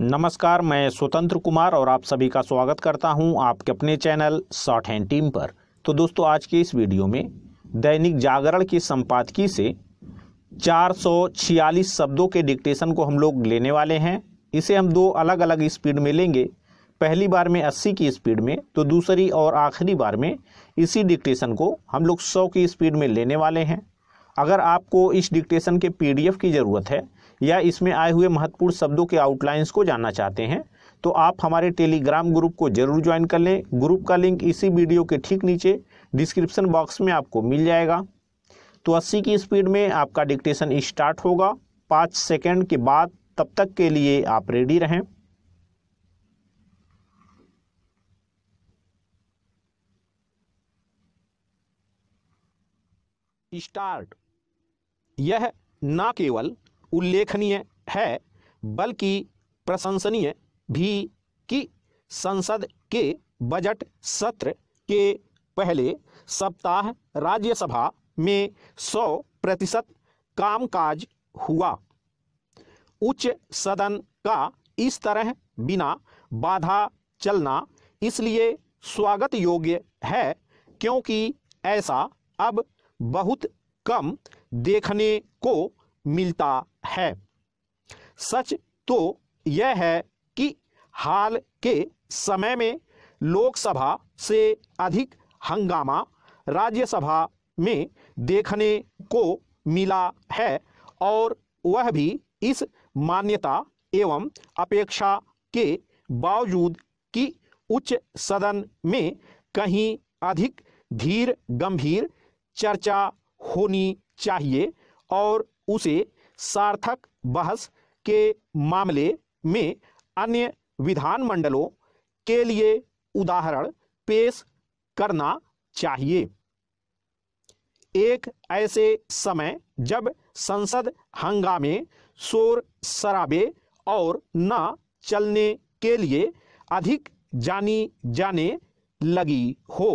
नमस्कार मैं स्वतंत्र कुमार और आप सभी का स्वागत करता हूं आपके अपने चैनल शॉर्ट हैंड टीम पर तो दोस्तों आज के इस वीडियो में दैनिक जागरण की संपादकीय से 446 शब्दों के डिक्टेशन को हम लोग लेने वाले हैं इसे हम दो अलग अलग स्पीड में लेंगे पहली बार में 80 की स्पीड में तो दूसरी और आखिरी बार में इसी डिक्टेशन को हम लोग 100 की स्पीड में लेने वाले हैं अगर आपको इस डिक्टेशन के पीडीएफ की ज़रूरत है या इसमें आए हुए महत्वपूर्ण शब्दों के आउटलाइंस को जानना चाहते हैं तो आप हमारे टेलीग्राम ग्रुप को जरूर ज्वाइन कर लें ग्रुप का लिंक इसी वीडियो के ठीक नीचे डिस्क्रिप्शन बॉक्स में आपको मिल जाएगा तो 80 की स्पीड में आपका डिक्टेशन स्टार्ट होगा पाँच सेकेंड के बाद तब तक के लिए आप रेडी रहें स्टार्ट यह ना केवल उल्लेखनीय है बल्कि प्रशंसनीय भी कि संसद के बजट सत्र के पहले सप्ताह राज्यसभा में 100 प्रतिशत कामकाज हुआ उच्च सदन का इस तरह बिना बाधा चलना इसलिए स्वागत योग्य है क्योंकि ऐसा अब बहुत कम देखने को मिलता है सच तो यह है कि हाल के समय में लोकसभा से अधिक हंगामा राज्यसभा में देखने को मिला है और वह भी इस मान्यता एवं अपेक्षा के बावजूद कि उच्च सदन में कहीं अधिक धीर गंभीर चर्चा होनी चाहिए और उसे सार्थक बहस के मामले में अन्य विधानमंडलों के लिए उदाहरण पेश करना चाहिए एक ऐसे समय जब संसद हंगामे शोर शराबे और न चलने के लिए अधिक जानी जाने लगी हो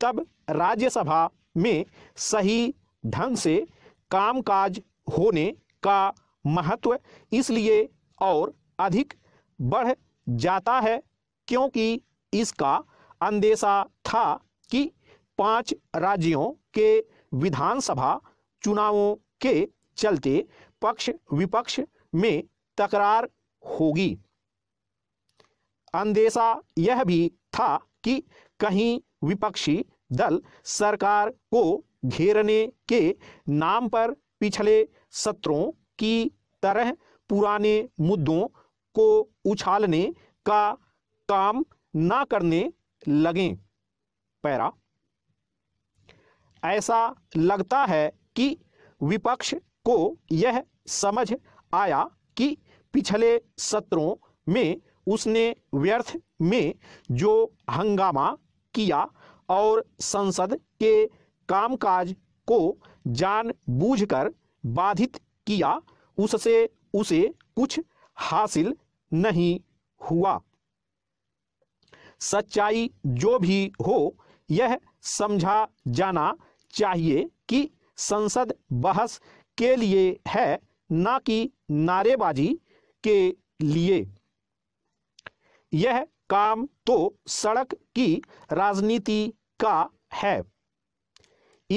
तब राज्यसभा में सही ढंग से कामकाज होने का महत्व इसलिए और अधिक बढ़ जाता है क्योंकि इसका अंदेशा था कि पांच राज्यों के विधानसभा चुनावों के चलते पक्ष विपक्ष में तकरार होगी अंदेशा यह भी था कि कहीं विपक्षी दल सरकार को घेरने के नाम पर पिछले सत्रों की तरह पुराने मुद्दों को उछालने का काम ना करने लगे पैरा ऐसा लगता है कि विपक्ष को यह समझ आया कि पिछले सत्रों में उसने व्यर्थ में जो हंगामा किया और संसद के कामकाज को जानबूझकर बाधित किया उससे उसे कुछ हासिल नहीं हुआ सच्चाई जो भी हो यह समझा जाना चाहिए कि संसद बहस के लिए है ना कि नारेबाजी के लिए यह काम तो सड़क की राजनीति का है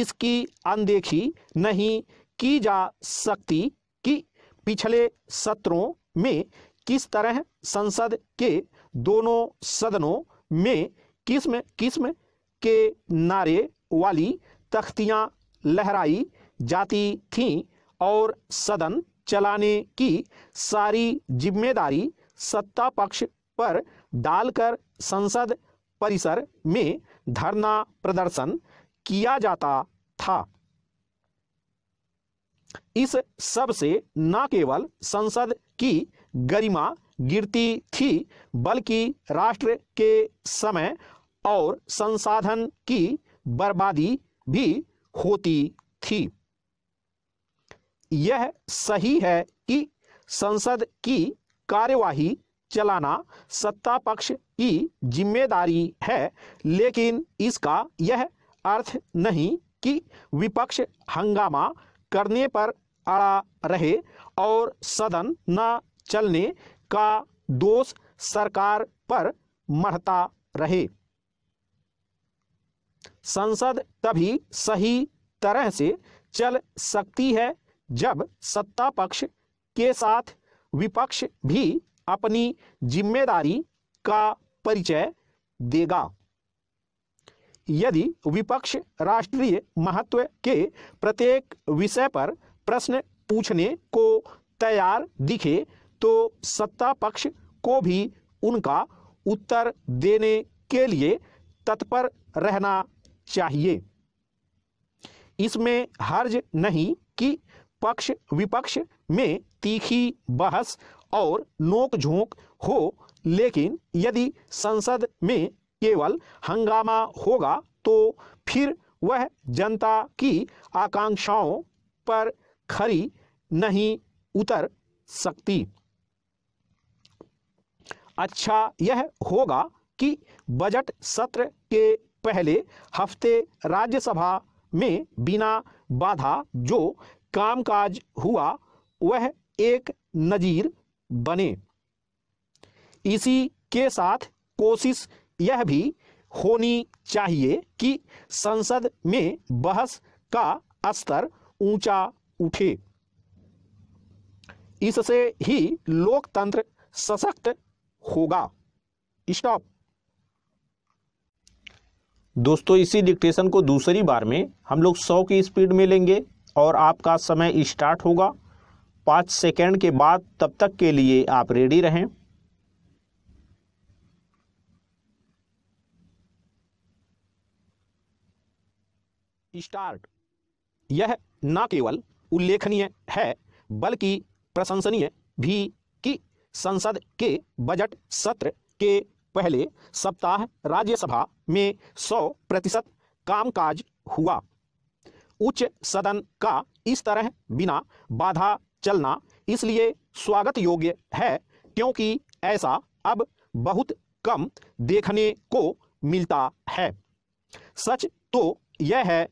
इसकी अनदेखी नहीं की जा सकती कि पिछले सत्रों में किस तरह संसद के दोनों सदनों में किस्म किस्म के नारे वाली तख्तियां लहराई जाती थीं और सदन चलाने की सारी जिम्मेदारी सत्ता पक्ष पर डालकर संसद परिसर में धरना प्रदर्शन किया जाता था इस सब से न केवल संसद की गरिमा गिरती थी बल्कि राष्ट्र के समय और संसाधन की बर्बादी भी होती थी यह सही है कि संसद की कार्यवाही चलाना सत्ता पक्ष की जिम्मेदारी है लेकिन इसका यह अर्थ नहीं कि विपक्ष हंगामा करने पर अड़ा रहे और सदन न चलने का दोष सरकार पर मढ़ता रहे संसद तभी सही तरह से चल सकती है जब सत्ता पक्ष के साथ विपक्ष भी अपनी जिम्मेदारी का परिचय देगा यदि विपक्ष राष्ट्रीय महत्व के प्रत्येक विषय पर प्रश्न पूछने को तैयार दिखे तो सत्ता पक्ष को भी उनका उत्तर देने के लिए तत्पर रहना चाहिए इसमें हर्ज नहीं कि पक्ष विपक्ष में तीखी बहस और नोकझोंक हो लेकिन यदि संसद में केवल हंगामा होगा तो फिर वह जनता की आकांक्षाओं पर खरी नहीं उतर सकती अच्छा यह होगा कि बजट सत्र के पहले हफ्ते राज्यसभा में बिना बाधा जो कामकाज हुआ वह एक नज़ीर बने इसी के साथ कोशिश यह भी होनी चाहिए कि संसद में बहस का स्तर ऊंचा उठे इससे ही लोकतंत्र सशक्त होगा स्टॉप दोस्तों इसी डिक्टेशन को दूसरी बार में हम लोग 100 की स्पीड में लेंगे और आपका समय स्टार्ट होगा पाँच सेकेंड के बाद तब तक के लिए आप रेडी रहें स्टार्ट यह न केवल उल्लेखनीय है बल्कि प्रशंसनीय भी कि संसद के बजट सत्र के पहले सप्ताह राज्यसभा में 100 प्रतिशत कामकाज हुआ उच्च सदन का इस तरह बिना बाधा चलना इसलिए स्वागत योग्य है क्योंकि ऐसा अब बहुत कम देखने को मिलता है सच तो यह है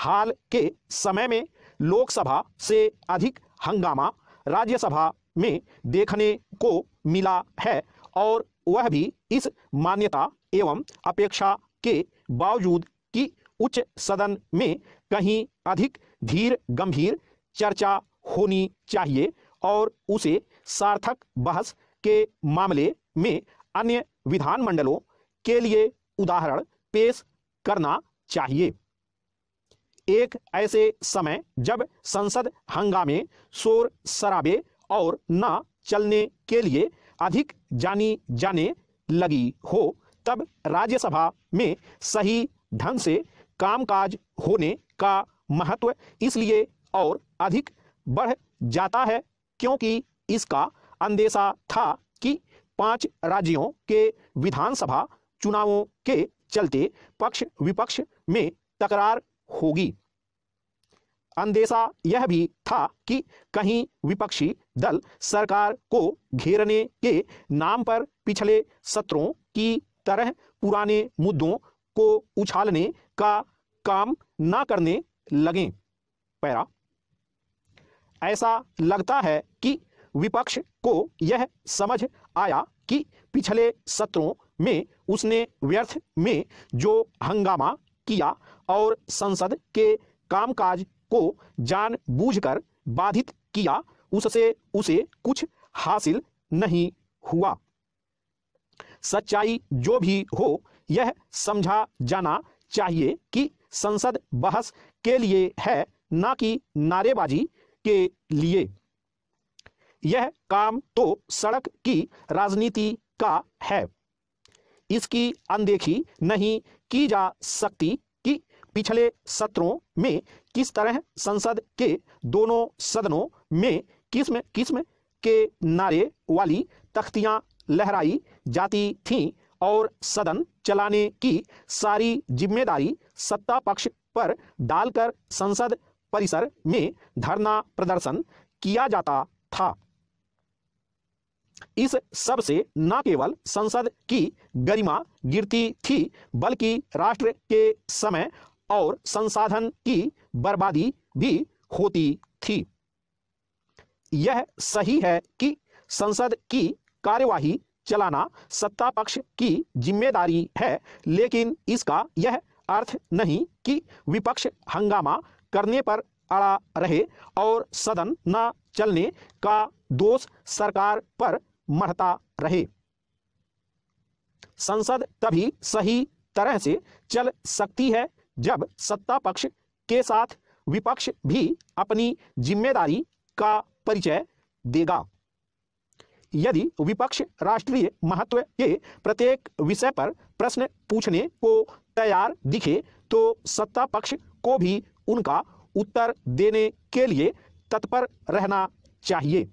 हाल के समय में लोकसभा से अधिक हंगामा राज्यसभा में देखने को मिला है और वह भी इस मान्यता एवं अपेक्षा के बावजूद कि उच्च सदन में कहीं अधिक धीर गंभीर चर्चा होनी चाहिए और उसे सार्थक बहस के मामले में अन्य विधानमंडलों के लिए उदाहरण पेश करना चाहिए एक ऐसे समय जब संसद हंगामे शोर शराबे और न चलने के लिए अधिक जानी जाने लगी हो तब राज्यसभा में सही ढंग से कामकाज होने का महत्व इसलिए और अधिक बढ़ जाता है क्योंकि इसका अंदेशा था कि पांच राज्यों के विधानसभा चुनावों के चलते पक्ष विपक्ष में तकरार होगी अंदेशा यह भी था कि कहीं विपक्षी दल सरकार को घेरने के नाम पर पिछले सत्रों की तरह पुराने मुद्दों को उछालने का काम ना करने लगे पैरा ऐसा लगता है कि विपक्ष को यह समझ आया कि पिछले सत्रों में उसने व्यर्थ में जो हंगामा किया और संसद के कामकाज को जानबूझकर बाधित किया उससे उसे कुछ हासिल नहीं हुआ सच्चाई जो भी हो यह समझा जाना चाहिए कि संसद बहस के लिए है ना कि नारेबाजी के लिए यह काम तो सड़क की राजनीति का है इसकी अनदेखी नहीं की जा सकती कि पिछले सत्रों में किस तरह संसद के दोनों सदनों में किस्म किस्म के नारे वाली तख्तियां लहराई जाती थीं और सदन चलाने की सारी जिम्मेदारी सत्ता पक्ष पर डालकर संसद परिसर में धरना प्रदर्शन किया जाता था इस सब से न केवल संसद की गरिमा गिरती थी बल्कि राष्ट्र के समय और संसाधन की बर्बादी भी होती थी यह सही है कि संसद की कार्यवाही चलाना सत्ता पक्ष की जिम्मेदारी है लेकिन इसका यह अर्थ नहीं कि विपक्ष हंगामा करने पर अड़ा रहे और सदन न चलने का दोष सरकार पर मढ़ता रहे संसद तभी सही तरह से चल सकती है जब सत्ता पक्ष के साथ विपक्ष भी अपनी जिम्मेदारी का परिचय देगा यदि विपक्ष राष्ट्रीय महत्व के प्रत्येक विषय पर प्रश्न पूछने को तैयार दिखे तो सत्ता पक्ष को भी उनका उत्तर देने के लिए तत्पर रहना चाहिए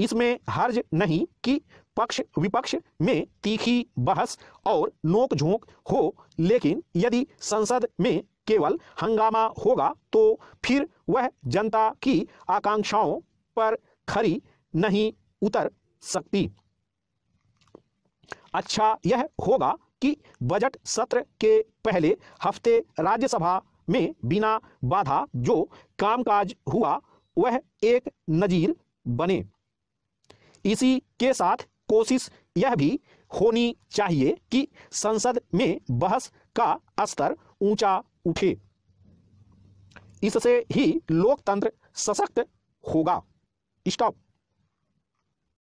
इसमें हर्ज नहीं कि पक्ष विपक्ष में तीखी बहस और झोंक हो लेकिन यदि संसद में केवल हंगामा होगा तो फिर वह जनता की आकांक्षाओं पर खरी नहीं उतर सकती अच्छा यह होगा कि बजट सत्र के पहले हफ्ते राज्यसभा में बिना बाधा जो कामकाज हुआ वह एक नज़ीर बने इसी के साथ कोशिश यह भी होनी चाहिए कि संसद में बहस का स्तर ऊंचा उठे इससे ही लोकतंत्र सशक्त होगा स्टॉप